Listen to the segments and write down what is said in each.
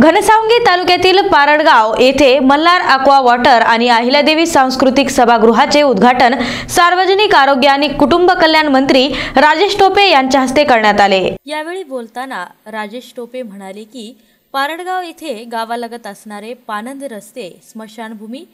घनसावंगी तालुक्यातील पारडगाव येथे Malhar aqua water आणि अहिल्यादेवी सांस्कृतिक सभागृहाचे उद्घाटन सार्वजनिक आरोग्य आणि कुटुंब कल्याण मंत्री राजेश टोपे यांच्या हस्ते करण्यात आले यावेळी बोलताना राजेश टोपे म्हणाले की पारडगाव येथे गावालगत असणारे पानंद रस्ते स्मशानभूमी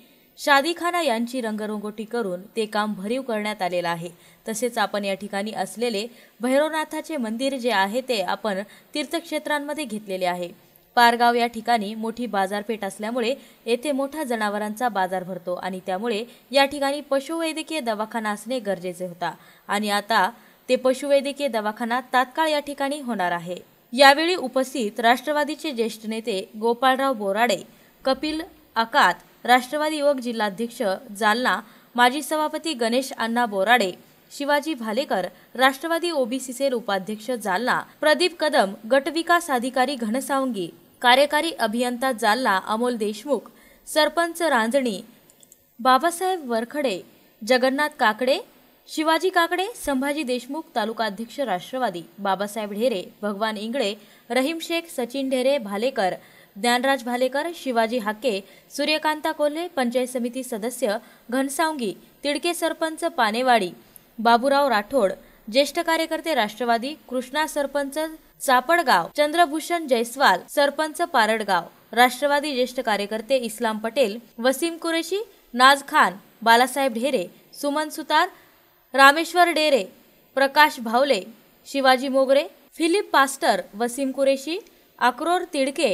शादीखाना यांची रंगरंगोटी करून ते काम भरीव करण्यात आलेलं आहे तसेच आपण या ठिकाणी असलेले भैरवनाथाचे मंदिर जे आहे ते आपण तीर्थक्षेत्रांमध्ये घेतलेले आहे पारगाव या ठिकाणी मोठी बाजारपेठ असल्यामुळे येथे मोठा जनावरांचा बाजार भरतो आणि त्यामुळे या ठिकाणी पशुवैद्यकीय दवाखाना असणे गरजेचे होता आणि आता ते पशुवैद्यकीय दवाखाना तात्काळ या ठिकाणी होणार आहे यावेळी उपस्थित राष्ट्रवादीचे ज्येष्ठ नेते गोपाळराव बोराडे कपिल आकात राष्ट्रवादी युवक जिल्हाध्यक्ष जालना माजी सभापती गणेश अण्णा बोराडे शिवाजी भालेकर राष्ट्रवादी ओबीसीचे उपाध्यक्ष जालना प्रदीप कदम गटविकास अधिकारी घनसावंगी कार्यकारी अभियंता जालना अमोल देशमुख सरपंच रांजणी बाबासाहेब वरखडे जगन्नाथ काकडे शिवाजी काकडे संभाजी देशमुख तालुकाध्यक्ष राष्ट्रवादी बाबासाहेब ढेरे भगवान इंगळे रहीम शेख सचिन ढेरे भालेकर ज्ञानराज भालेकर शिवाजी हाके सूर्यकांता कोल्हे पंचायत समिती सदस्य घनसावंगी तिडके सरपंच पानेवाडी बाबूराव राठोड ज्येष्ठ कार्यकर्ते राष्ट्रवादी कृष्णा सरपंच चापडगाव चंद्रभूषण जयस्वाल सरपंच पारडगाव राष्ट्रवादी ज्येष्ठ कार्यकर्ते इस्लाम पटेल वसीम कुरेशी नाज खान बालासाहेब ढेरे सुमन सुतार रामेश्वर डेरे प्रकाश भावले शिवाजी मोगरे फिलिप पास्टर वसीम कुरेशी अक्रोर तिडके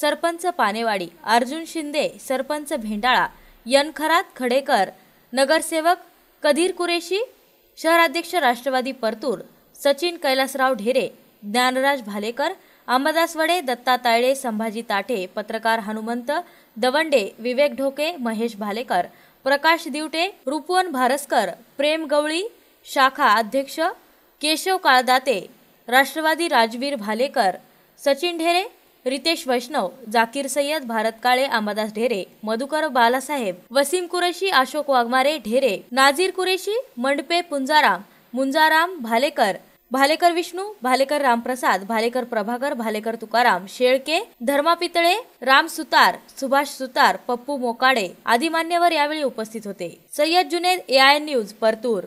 सरपंच पानेवाडी अर्जुन शिंदे सरपंच भेंडाळा यनखरात खडेकर नगरसेवक कधीर कुरेशी शहराध्यक्ष राष्ट्रवादी परतूर सचिन कैलासराव ढेरे ज्ञानराज भालेकर अंबादास वडे दत्ता ताळे संभाजी ताठे पत्रकार हनुमंत दवंडे विवेक ढोके महेश भालेकर प्रकाश दिवटे रुपवन भारसकर प्रेम गवळी शाखा अध्यक्ष केशव काळदाते राष्ट्रवादी राजवीर भालेकर सचिन ढेरे रितेश वैष्णव जाकीर सय्यद भारत काळे अंबादास ढेरे मधुकर बालासाहेब वसीम कुरेशी अशोक वाघमारे ढेरे नाझीर कुरेशी मंडपे पुंजाराम मुंजाराम भालेकर भालेकर विष्णू भालेकर रामप्रसाद भालेकर प्रभाकर भालेकर तुकाराम शेळके धर्मा पितळे राम सुतार सुभाष सुतार पप्पू मोकाडे आदी मान्यवर यावेळी उपस्थित होते सय्यद जुनेद एआय न्यूज परतूर